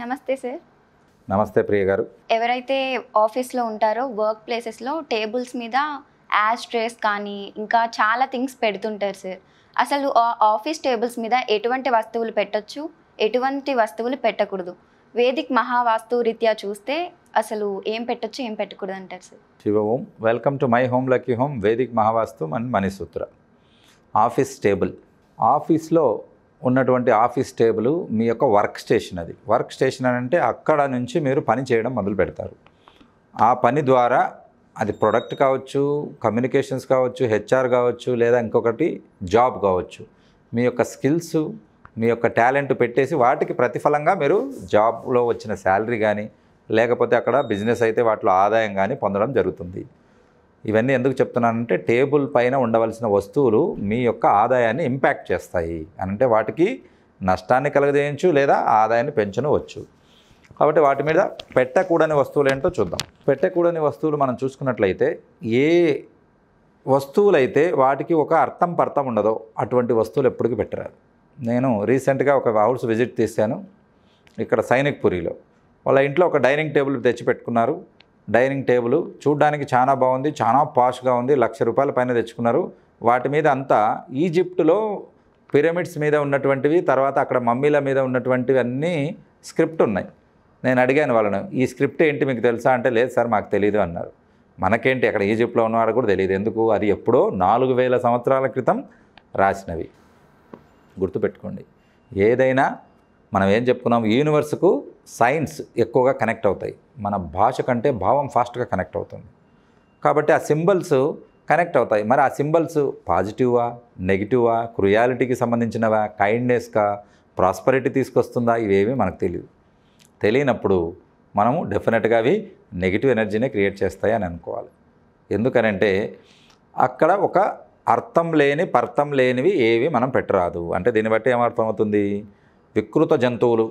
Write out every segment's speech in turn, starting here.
నమస్తే సార్ నమస్తే ప్రియ గారు ఎవరైతే ఆఫీస్లో ఉంటారో వర్క్ ప్లేసెస్లో టేబుల్స్ మీద యాజ్ ట్రేస్ కానీ ఇంకా చాలా థింగ్స్ పెడుతుంటారు సార్ అసలు ఆఫీస్ టేబుల్స్ మీద ఎటువంటి వస్తువులు పెట్టచ్చు ఎటువంటి వస్తువులు పెట్టకూడదు వేదిక్ మహావాస్తు రీత్యా చూస్తే అసలు ఏం పెట్టచ్చు ఏం పెట్టకూడదు అంటారు sir Shiva Om welcome to my home lucky home Vedic Mahavastu మన మణిసూత్ర ఆఫీస్ టేబుల్ ఆఫీస్లో ఉన్నటువంటి ఆఫీస్ టేబుల్ మీ యొక్క వర్క్ స్టేషన్ అది వర్క్ స్టేషన్ అని అంటే అక్కడ నుంచి మీరు పని చేయడం మొదలు పెడతారు ఆ పని ద్వారా అది ప్రొడక్ట్ కావచ్చు కమ్యూనికేషన్స్ కావచ్చు హెచ్ఆర్ కావచ్చు లేదా ఇంకొకటి జాబ్ కావచ్చు మీ యొక్క స్కిల్స్ మీ యొక్క టాలెంట్ పెట్టేసి వాటికి ప్రతిఫలంగా మీరు జాబ్లో వచ్చిన శాలరీ కానీ లేకపోతే అక్కడ బిజినెస్ అయితే వాటిలో ఆదాయం కానీ పొందడం జరుగుతుంది ఇవన్నీ ఎందుకు చెప్తున్నానంటే టేబుల్ పైన ఉండవలసిన వస్తువులు మీ యొక్క ఆదాయాన్ని ఇంపాక్ట్ చేస్తాయి అంటే వాటికి నష్టాన్ని కలగజేయచ్చు లేదా ఆదాయాన్ని పెంచనవచ్చు కాబట్టి వాటి మీద పెట్టకూడని వస్తువులు ఏంటో చూద్దాం పెట్టకూడని వస్తువులు మనం చూసుకున్నట్లయితే ఏ వస్తువులైతే వాటికి ఒక అర్థం పర్థం ఉండదో అటువంటి వస్తువులు ఎప్పటికీ పెట్టరాదు నేను రీసెంట్గా ఒక హౌస్ విజిట్ తీశాను ఇక్కడ సైనిక్ వాళ్ళ ఇంట్లో ఒక డైనింగ్ టేబుల్ తెచ్చి పెట్టుకున్నారు డైనింగ్ టేబుల్ చూడ్డానికి చాలా బాగుంది చాలా పాష్గా ఉంది లక్ష రూపాయల పైన తెచ్చుకున్నారు వాటి మీద అంతా ఈజిప్టులో పిరమిడ్స్ మీద ఉన్నటువంటివి తర్వాత అక్కడ మమ్మీల మీద ఉన్నటువంటివి అన్నీ స్క్రిప్ట్ ఉన్నాయి నేను అడిగాను వాళ్ళను ఈ స్క్రిప్ట్ ఏంటి మీకు తెలుసా అంటే లేదు సార్ మాకు తెలియదు అన్నారు మనకేంటి అక్కడ ఈజిప్ట్లో ఉన్నవాడు కూడా తెలియదు ఎందుకు అది ఎప్పుడో నాలుగు వేల సంవత్సరాల క్రితం రాసినవి గుర్తుపెట్టుకోండి ఏదైనా మనం ఏం చెప్పుకున్నాం యూనివర్స్కు సైన్స్ ఎక్కువగా కనెక్ట్ అవుతాయి మన భాష కంటే భావం ఫాస్ట్గా కనెక్ట్ అవుతుంది కాబట్టి ఆ సింబల్స్ కనెక్ట్ అవుతాయి మరి ఆ సింబల్స్ పాజిటివా నెగిటివా క్రుయాలిటీకి సంబంధించినవా కైండ్నెస్గా ప్రాస్పరిటీ తీసుకొస్తుందా ఇవేమీ మనకు తెలియదు తెలియనప్పుడు మనము డెఫినెట్గా అవి నెగిటివ్ ఎనర్జీనే క్రియేట్ చేస్తాయి అని అనుకోవాలి ఎందుకనంటే అక్కడ ఒక అర్థం లేని పర్థం లేనివి ఏవి మనం పెట్టరాదు అంటే దీన్ని బట్టి ఏమర్థమవుతుంది వికృత జంతువులు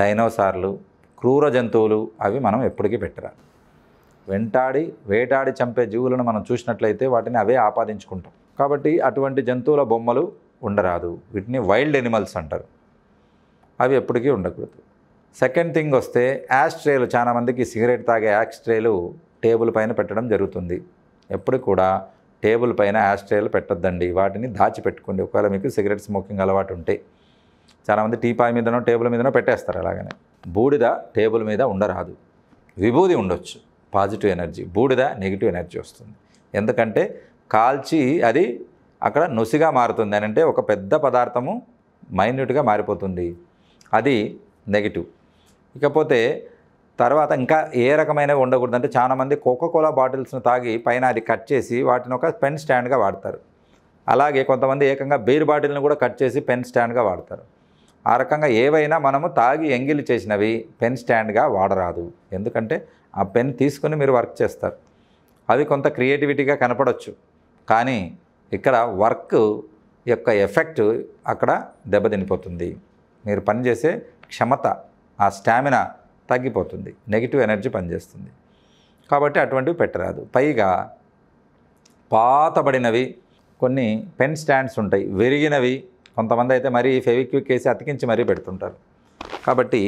డైనోసార్లు క్రూర జంతువులు అవి మనం ఎప్పటికీ పెట్టరా వెంటాడి వేటాడి చంపే జీవులను మనం చూసినట్లయితే వాటిని అవే ఆపాదించుకుంటాం కాబట్టి అటువంటి జంతువుల బొమ్మలు ఉండరాదు వీటిని వైల్డ్ ఎనిమల్స్ అంటారు అవి ఎప్పటికీ ఉండకూడదు సెకండ్ థింగ్ వస్తే యాస్ట్రేలు చాలామందికి సిగరెట్ తాగే యాస్ట్రేలు టేబుల్ పైన పెట్టడం జరుగుతుంది ఎప్పుడు కూడా టేబుల్ పైన యాస్ట్రేలు పెట్టద్దండి పెట్టొద్దండి వాటిని దాచిపెట్టుకోండి ఒకవేళ మీకు సిగరెట్ స్మోకింగ్ అలవాటు ఉంటే చాలామంది టీపాయ్ మీదనో టేబుల్ మీదనో పెట్టేస్తారు అలాగనే బూడిద టేబుల్ మీద ఉండరాదు విభూది ఉండొచ్చు పాజిటివ్ ఎనర్జీ బూడిద నెగిటివ్ ఎనర్జీ వస్తుంది ఎందుకంటే కాల్చి అది అక్కడ నొసిగా మారుతుంది అని అంటే ఒక పెద్ద పదార్థము మైన్యూట్గా మారిపోతుంది అది నెగిటివ్ ఇకపోతే తర్వాత ఇంకా ఏ రకమైనవి ఉండకూడదు అంటే చాలామంది కోకోకోలా బాటిల్స్ను తాగి పైన అది కట్ చేసి వాటిని ఒక పెన్ స్టాండ్గా వాడతారు అలాగే కొంతమంది ఏకంగా బీర్ బాటిల్ని కూడా కట్ చేసి పెన్ స్టాండ్గా వాడతారు ఆ రకంగా ఏవైనా మనము తాగి ఎంగిలి చేసినవి పెన్ స్టాండ్గా వాడరాదు ఎందుకంటే ఆ పెన్ తీసుకుని మీరు వర్క్ చేస్తారు అవి కొంత క్రియేటివిటీగా కనపడవచ్చు కానీ ఇక్కడ వర్క్ యొక్క ఎఫెక్ట్ అక్కడ దెబ్బతినిపోతుంది మీరు పనిచేసే క్షమత ఆ స్టామినా తగ్గిపోతుంది నెగిటివ్ ఎనర్జీ పనిచేస్తుంది కాబట్టి అటువంటివి పెట్టరాదు పైగా పాతబడినవి కొన్ని పెన్ స్టాండ్స్ ఉంటాయి విరిగినవి కొంతమంది అయితే మరీ ఫెవిక్విక్ వేసి అతికించి మరీ పెడుతుంటారు కాబట్టి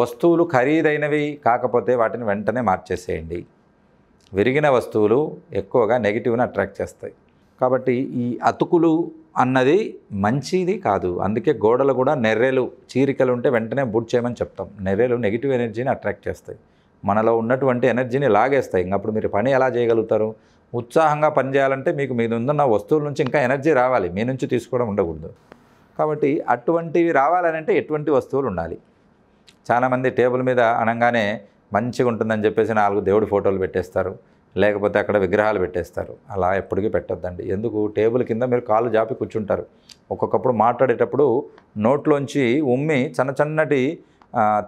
వస్తువులు ఖరీదైనవి కాకపోతే వాటిని వెంటనే మార్చేసేయండి విరిగిన వస్తువులు ఎక్కువగా నెగిటివ్ని అట్రాక్ట్ చేస్తాయి కాబట్టి ఈ అతుకులు అన్నది మంచిది కాదు అందుకే గోడలు కూడా నెర్రెలు చీరికలు ఉంటే వెంటనే బుడ్ చేయమని చెప్తాం నెర్రెలు నెగిటివ్ ఎనర్జీని అట్రాక్ట్ చేస్తాయి మనలో ఉన్నటువంటి ఎనర్జీని లాగేస్తాయి ఇంకప్పుడు మీరు పని ఎలా చేయగలుగుతారు ఉత్సాహంగా పనిచేయాలంటే మీకు మీద ఉన్న వస్తువుల నుంచి ఇంకా ఎనర్జీ రావాలి మీ నుంచి తీసుకోవడం ఉండకూడదు కాబట్టి అటువంటివి రావాలనంటే ఎటువంటి వస్తువులు ఉండాలి చాలామంది టేబుల్ మీద అనగానే మంచిగా ఉంటుందని చెప్పేసి నాలుగు దేవుడి ఫోటోలు పెట్టేస్తారు లేకపోతే అక్కడ విగ్రహాలు పెట్టేస్తారు అలా ఎప్పటికీ పెట్టొద్దండి ఎందుకు టేబుల్ కింద మీరు కాళ్ళు జాపి కూర్చుంటారు ఒక్కొక్కప్పుడు మాట్లాడేటప్పుడు నోట్లోంచి ఉమ్మి చిన్న చిన్నటి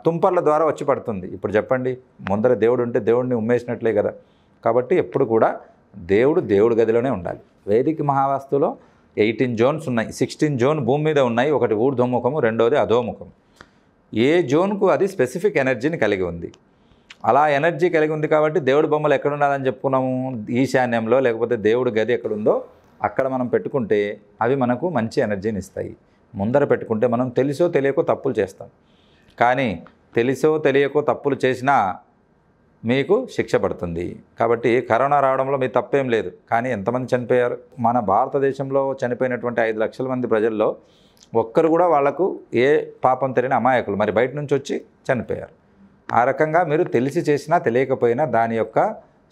తుంపర్ల ద్వారా వచ్చి పడుతుంది ఇప్పుడు చెప్పండి ముందర దేవుడు ఉంటే దేవుడిని ఉమ్మేసినట్లే కదా కాబట్టి ఎప్పుడు కూడా దేవుడు దేవుడి గదిలోనే ఉండాలి వేదిక మహావాస్తులో ఎయిటీన్ జోన్స్ ఉన్నాయి సిక్స్టీన్ జోన్ భూమి మీద ఉన్నాయి ఒకటి ఊర్ధ్వముఖము రెండోది అధోముఖం ఏ జోన్కు అది స్పెసిఫిక్ ఎనర్జీని కలిగి ఉంది అలా ఎనర్జీ కలిగి ఉంది కాబట్టి దేవుడు బొమ్మలు ఎక్కడున్నారని చెప్పుకున్నాము ఈశాన్యంలో లేకపోతే దేవుడు గది ఎక్కడుందో అక్కడ మనం పెట్టుకుంటే అవి మనకు మంచి ఎనర్జీని ఇస్తాయి ముందర పెట్టుకుంటే మనం తెలుసో తెలియకో తప్పులు చేస్తాం కానీ తెలుసో తెలియకో తప్పులు చేసినా మీకు శిక్ష పడుతుంది కాబట్టి కరోనా రావడంలో మీ తప్పేం లేదు కానీ ఎంతమంది చనిపోయారు మన భారతదేశంలో చనిపోయినటువంటి ఐదు లక్షల మంది ప్రజల్లో ఒక్కరు కూడా వాళ్లకు ఏ పాపం తెలియని అమాయకులు మరి బయట నుంచి వచ్చి చనిపోయారు ఆ రకంగా మీరు తెలిసి చేసినా తెలియకపోయినా దాని యొక్క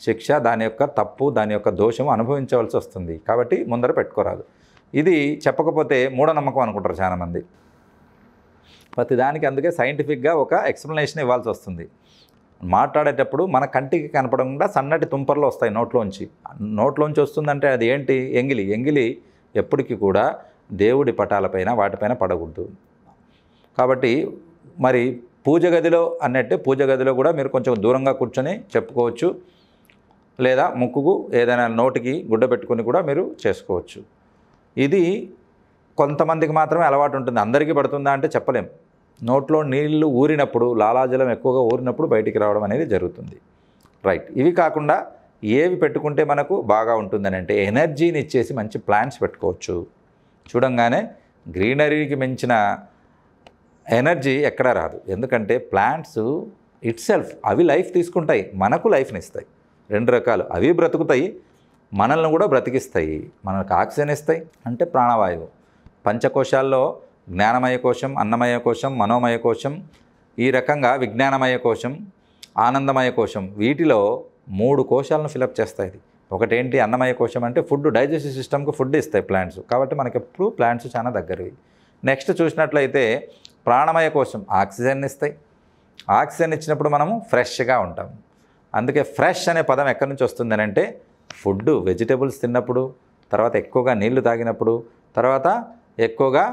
శిక్ష దాని యొక్క తప్పు దాని యొక్క దోషం అనుభవించవలసి వస్తుంది కాబట్టి ముందర పెట్టుకోరాదు ఇది చెప్పకపోతే మూఢనమ్మకం అనుకుంటారు చాలామంది ప్రతిదానికి అందుకే సైంటిఫిక్గా ఒక ఎక్స్ప్లెనేషన్ ఇవ్వాల్సి వస్తుంది మాట్లాడేటప్పుడు మన కంటికి కనపడకుండా సన్నటి తుంపర్లు వస్తాయి నోట్లోంచి నోట్లోంచి వస్తుందంటే అది ఏంటి ఎంగిలి ఎంగిలి ఎప్పటికీ కూడా దేవుడి పటాలపైన వాటిపైన పడకూడదు కాబట్టి మరి పూజ గదిలో అన్నట్టే పూజ గదిలో కూడా మీరు కొంచెం దూరంగా కూర్చొని చెప్పుకోవచ్చు లేదా ముక్కుకు ఏదైనా నోటికి గుడ్డ పెట్టుకుని కూడా మీరు చేసుకోవచ్చు ఇది కొంతమందికి మాత్రమే అలవాటు ఉంటుంది అందరికీ పడుతుందా అంటే చెప్పలేం నోట్లో నీళ్లు ఊరినప్పుడు లాలాజలం ఎక్కువగా ఊరినప్పుడు బయటికి రావడం అనేది జరుగుతుంది రైట్ ఇవి కాకుండా ఏవి పెట్టుకుంటే మనకు బాగా ఉంటుందని అంటే ఎనర్జీని ఇచ్చేసి మంచి ప్లాంట్స్ పెట్టుకోవచ్చు చూడంగానే గ్రీనరీకి మించిన ఎనర్జీ ఎక్కడా రాదు ఎందుకంటే ప్లాంట్స్ ఇట్ సెల్ఫ్ అవి లైఫ్ తీసుకుంటాయి మనకు లైఫ్ని ఇస్తాయి రెండు రకాలు అవి బ్రతుకుతాయి మనల్ని కూడా బ్రతికిస్తాయి మనకు ఆక్సిజన్ ఇస్తాయి అంటే ప్రాణవాయువు పంచకోశాల్లో జ్ఞానమయ కోశం అన్నమయ కోశం మనోమయ కోశం ఈ రకంగా విజ్ఞానమయ కోశం ఆనందమయ కోశం వీటిలో మూడు కోశాలను ఫిలప్ చేస్తాయి ఒకటేంటి అన్నమయ కోశం అంటే ఫుడ్ డైజెస్టివ్ సిస్టమ్కి ఫుడ్ ఇస్తాయి ప్లాంట్స్ కాబట్టి మనకి ఎప్పుడు ప్లాంట్స్ చాలా దగ్గరవి నెక్స్ట్ చూసినట్లయితే ప్రాణమయ కోశం ఆక్సిజన్ ఇస్తాయి ఆక్సిజన్ ఇచ్చినప్పుడు మనము ఫ్రెష్గా ఉంటాం అందుకే ఫ్రెష్ అనే పదం ఎక్కడి నుంచి వస్తుంది అంటే ఫుడ్ వెజిటేబుల్స్ తిన్నప్పుడు తర్వాత ఎక్కువగా నీళ్లు తాగినప్పుడు తర్వాత ఎక్కువగా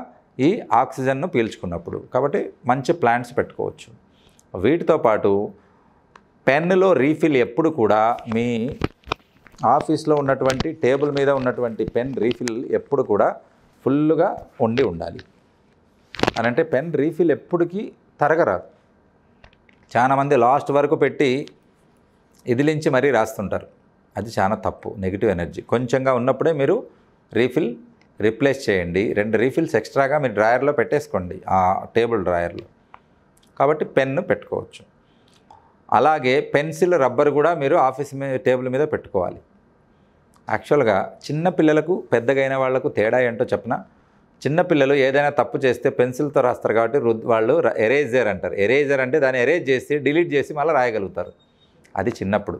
ఈ ఆక్సిజన్ను పీల్చుకున్నప్పుడు కాబట్టి మంచి ప్లాంట్స్ పెట్టుకోవచ్చు వీటితో పాటు పెన్నులో రీఫిల్ ఎప్పుడు కూడా మీ ఆఫీస్లో ఉన్నటువంటి టేబుల్ మీద ఉన్నటువంటి పెన్ రీఫిల్ ఎప్పుడు కూడా ఫుల్గా ఉండి ఉండాలి అని అంటే పెన్ రీఫిల్ ఎప్పటికీ తరగరాదు చాలామంది లాస్ట్ వరకు పెట్టి ఇదిలించి మరీ రాస్తుంటారు అది చాలా తప్పు నెగిటివ్ ఎనర్జీ కొంచెంగా ఉన్నప్పుడే మీరు రీఫిల్ రీప్లేస్ చేయండి రెండు రీఫిల్స్ ఎక్స్ట్రాగా మీ డ్రాయర్లో పెట్టేసుకోండి ఆ టేబుల్ డ్రాయర్లో కాబట్టి పెన్ను పెట్టుకోవచ్చు అలాగే పెన్సిల్ రబ్బర్ కూడా మీరు ఆఫీస్ మీద టేబుల్ మీద పెట్టుకోవాలి యాక్చువల్గా చిన్న పిల్లలకు పెద్దగైన వాళ్లకు తేడా ఏంటో చెప్పిన చిన్నపిల్లలు ఏదైనా తప్పు చేస్తే పెన్సిల్తో రాస్తారు కాబట్టి వాళ్ళు ఎరేజర్ అంటారు ఎరేజర్ అంటే దాన్ని ఎరేజ్ చేసి డిలీట్ చేసి మళ్ళీ రాయగలుగుతారు అది చిన్నప్పుడు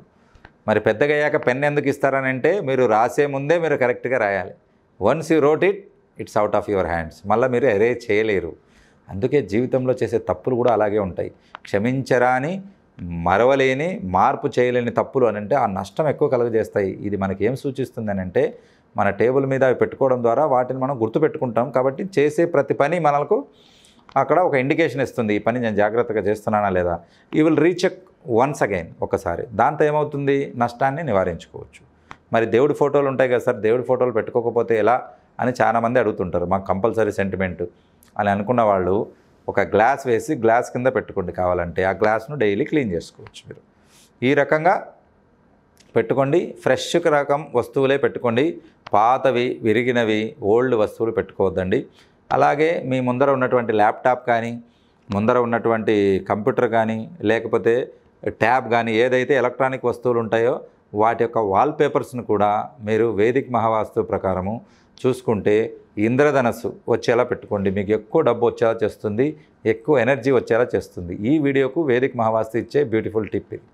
మరి పెద్దగయ్యాక పెన్ ఎందుకు అంటే మీరు రాసే ముందే మీరు కరెక్ట్గా రాయాలి once you wrote it it's out of your hands మళ్ళీ మీరు అరే చేయలేరు అందుకే జీవితంలో చేసే తప్పులు కూడా అలాగే ఉంటాయి క్షమించరాని మరవలేని మార్పు చేయలేని తప్పులు అని అంటే ఆ నష్టం ఎక్కువ కలుగజేస్తాయి ఇది మనకి ఏం సూచిస్తుంది అని అంటే మన టేబుల్ మీద అవి పెట్టుకోవడం ద్వారా వాటిని మనం గుర్తుపెట్టుకుంటాం కాబట్టి చేసే ప్రతి పని మనకు అక్కడ ఒక ఇండికేషన్ ఇస్తుంది ఈ పని నేను జాగ్రత్తగా చేస్తున్నానా లేదా ఈ విల్ రీచ్ వన్స్ అగైన్ ఒకసారి దాంతో ఏమవుతుంది నష్టాన్ని నివారించుకోవచ్చు మరి దేవుడి ఫోటోలు ఉంటాయి కదా సార్ దేవుడి ఫోటోలు పెట్టుకోకపోతే ఎలా అని చాలామంది అడుగుతుంటారు మాకు కంపల్సరీ సెంటిమెంట్ అని అనుకున్న వాళ్ళు ఒక గ్లాస్ వేసి గ్లాస్ కింద పెట్టుకోండి కావాలంటే ఆ గ్లాస్ను డైలీ క్లీన్ చేసుకోవచ్చు మీరు ఈ రకంగా పెట్టుకోండి ఫ్రెష్ రకం వస్తువులే పెట్టుకోండి పాతవి విరిగినవి ఓల్డ్ వస్తువులు పెట్టుకోవద్దండి అలాగే మీ ముందర ఉన్నటువంటి ల్యాప్టాప్ కానీ ముందర ఉన్నటువంటి కంప్యూటర్ కానీ లేకపోతే ట్యాబ్ కానీ ఏదైతే ఎలక్ట్రానిక్ వస్తువులు ఉంటాయో వాటి యొక్క వాల్పేపర్స్ను కూడా మీరు వేదిక్ మహావాస్తు ప్రకారము చూసుకుంటే ఇంద్రధనస్సు వచ్చేలా పెట్టుకోండి మీకు ఎక్కువ డబ్బు వచ్చేలా చేస్తుంది ఎక్కువ ఎనర్జీ వచ్చేలా చేస్తుంది ఈ వీడియోకు వేదిక్ మహావాస్తు ఇచ్చే బ్యూటిఫుల్ టిప్ ఇది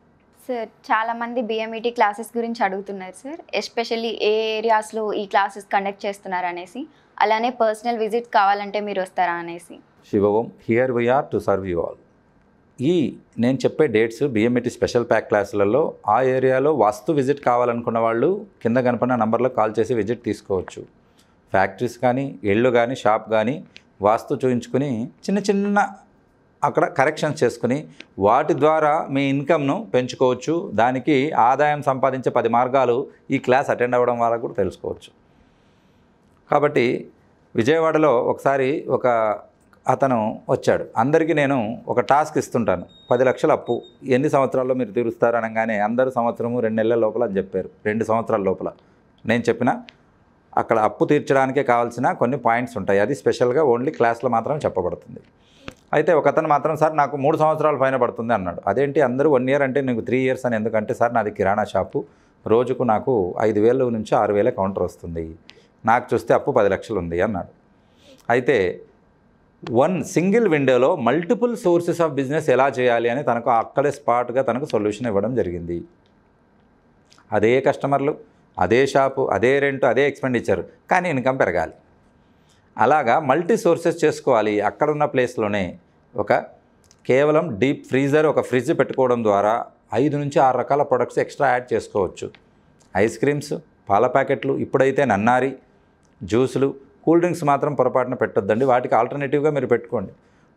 సార్ చాలామంది బిఎంఈటీ క్లాసెస్ e గురించి అడుగుతున్నారు సార్ ఎస్పెషల్లీ ఏ ఏరియాస్లో ఈ క్లాసెస్ కండక్ట్ చేస్తున్నారు అనేసి అలానే పర్సనల్ విజిట్ కావాలంటే మీరు వస్తారా అనేసి శివవం here we are to serve you all ఈ నేను చెప్పే డేట్స్ బిఎంఈటీ స్పెషల్ ప్యాక్ క్లాసులలో ఆ ఏరియాలో వాస్తు విజిట్ కావాలనుకున్న వాళ్ళు కింద కనపడిన నంబర్లో కాల్ చేసి విజిట్ తీసుకోవచ్చు ఫ్యాక్టరీస్ కానీ ఇళ్ళు కానీ షాప్ కానీ వాస్తు చూపించుకుని చిన్న చిన్న అక్కడ కరెక్షన్స్ చేసుకుని వాటి ద్వారా మీ ఇన్కమ్ను పెంచుకోవచ్చు దానికి ఆదాయం సంపాదించే పది మార్గాలు ఈ క్లాస్ అటెండ్ అవ్వడం వల్ల కూడా తెలుసుకోవచ్చు కాబట్టి విజయవాడలో ఒకసారి ఒక అతను వచ్చాడు అందరికీ నేను ఒక టాస్క్ ఇస్తుంటాను పది లక్షల అప్పు ఎన్ని సంవత్సరాల్లో మీరు తీరుస్తారు అనగానే అందరు సంవత్సరము రెండు నెలల లోపల అని చెప్పారు రెండు సంవత్సరాల లోపల నేను చెప్పిన అక్కడ అప్పు తీర్చడానికే కావాల్సిన కొన్ని పాయింట్స్ ఉంటాయి అది స్పెషల్గా ఓన్లీ క్లాస్లో మాత్రం చెప్పబడుతుంది అయితే ఒక అతను మాత్రం సార్ నాకు మూడు సంవత్సరాలు పైన పడుతుంది అన్నాడు అదేంటి అందరూ వన్ ఇయర్ అంటే నీకు త్రీ ఇయర్స్ అని ఎందుకంటే సార్ నాది కిరాణా షాపు రోజుకు నాకు ఐదు వేల నుంచి ఆరు వేల కౌంటర్ వస్తుంది నాకు చూస్తే అప్పు పది లక్షలు ఉంది అన్నాడు అయితే వన్ సింగిల్ విండోలో మల్టిపుల్ సోర్సెస్ ఆఫ్ బిజినెస్ ఎలా చేయాలి అని తనకు అక్కడే స్పాట్గా తనకు సొల్యూషన్ ఇవ్వడం జరిగింది అదే కస్టమర్లు అదే షాపు అదే రెంట్ అదే ఎక్స్పెండిచర్ కానీ ఇన్కమ్ పెరగాలి అలాగా మల్టీ సోర్సెస్ చేసుకోవాలి అక్కడున్న ప్లేస్లోనే ఒక కేవలం డీప్ ఫ్రీజర్ ఒక ఫ్రిడ్జ్ పెట్టుకోవడం ద్వారా ఐదు నుంచి ఆరు రకాల ప్రొడక్ట్స్ ఎక్స్ట్రా యాడ్ చేసుకోవచ్చు ఐస్ క్రీమ్స్ పాల ప్యాకెట్లు ఇప్పుడైతే నన్నారి జ్యూసులు కూల్ డ్రింక్స్ మాత్రం పొరపాటున పెట్టొద్దండి వాటికి ఆల్టర్నేటివ్గా మీరు పెట్టుకోండి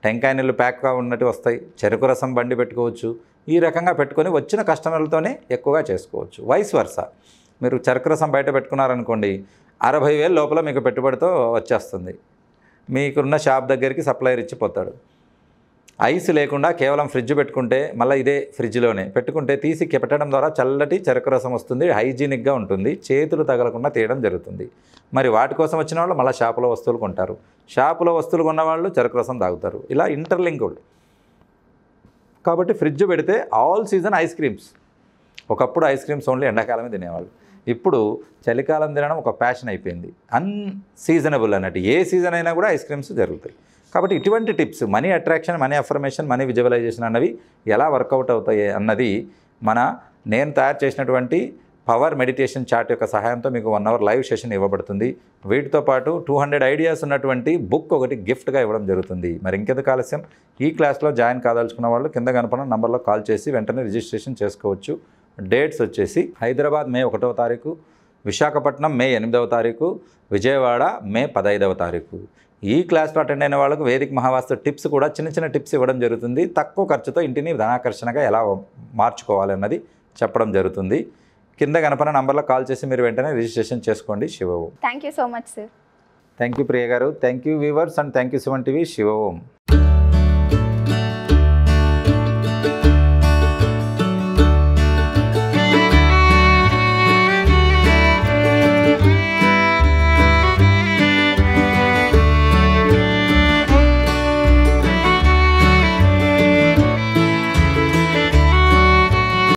టెంకాయ నీళ్ళు ప్యాక్గా ఉన్నట్టు వస్తాయి చెరుకు రసం బండి పెట్టుకోవచ్చు ఈ రకంగా పెట్టుకొని వచ్చిన కస్టమర్లతోనే ఎక్కువగా చేసుకోవచ్చు వైస్ వర్స మీరు చెరుకు రసం బయట పెట్టుకున్నారనుకోండి అరవై వేలు లోపల మీకు పెట్టుబడితో వచ్చేస్తుంది మీకున్న షాప్ దగ్గరికి సప్లయర్ ఇచ్చిపోతాడు ఐస్ లేకుండా కేవలం ఫ్రిడ్జ్ పెట్టుకుంటే మళ్ళీ ఇదే ఫ్రిడ్జ్లోనే పెట్టుకుంటే తీసి పెట్టడం ద్వారా చల్లటి చెరకు రసం వస్తుంది హైజీనిక్గా ఉంటుంది చేతులు తగలకుండా తీయడం జరుగుతుంది మరి వాటి కోసం వచ్చిన వాళ్ళు మళ్ళీ షాపులో వస్తువులు కొంటారు షాపులో వస్తువులు కొన్నవాళ్ళు చెరకు రసం తాగుతారు ఇలా ఇంటర్లింక్డ్ కాబట్టి ఫ్రిడ్జ్ పెడితే ఆల్ సీజన్ ఐస్ క్రీమ్స్ ఒకప్పుడు ఐస్ క్రీమ్స్ ఓన్లీ ఎండాకాలమే తినేవాళ్ళు ఇప్పుడు చలికాలం తినడం ఒక ప్యాషన్ అయిపోయింది అన్సీజనబుల్ అన్నట్టు ఏ సీజన్ అయినా కూడా ఐస్ క్రీమ్స్ జరుగుతాయి కాబట్టి ఇటువంటి tips money attraction money affirmation money visualisation అన్నవి ఎలా వర్కౌట్ అవుతాయి అన్నది మన నేను తయారు చేసినటువంటి పవర్ మెడిటేషన్ చార్ట్ యొక్క సహాయంతో మీకు వన్ అవర్ లైవ్ సెషన్ ఇవ్వబడుతుంది వీటితో పాటు టూ హండ్రెడ్ ఐడియాస్ ఉన్నటువంటి బుక్ ఒకటి గిఫ్ట్గా ఇవ్వడం జరుగుతుంది మరి ఇంకెందుకు ఆలస్యం ఈ క్లాస్లో జాయిన్ కాదలుచుకున్న వాళ్ళు కింద కనపడిన నంబర్లో కాల్ చేసి వెంటనే రిజిస్ట్రేషన్ చేసుకోవచ్చు డేట్స్ వచ్చేసి హైదరాబాద్ మే ఒకటవ తారీఖు విశాఖపట్నం మే ఎనిమిదవ తారీఖు విజయవాడ మే పదహైదవ తారీఖు ఈ క్లాస్లో అటెండ్ అయిన వాళ్ళకు వేదిక మహావాస్తు టిప్స్ కూడా చిన్న చిన్న టిప్స్ ఇవ్వడం జరుగుతుంది తక్కువ ఖర్చుతో ఇంటిని ధనాకర్షణగా ఎలా మార్చుకోవాలన్నది చెప్పడం జరుగుతుంది కింద కనపడిన నంబర్లో కాల్ చేసి మీరు వెంటనే రిజిస్ట్రేషన్ చేసుకోండి Shiva thank you so much sir thank you Priya గారు thank you viewers and thank you Suvan TV Shiva Om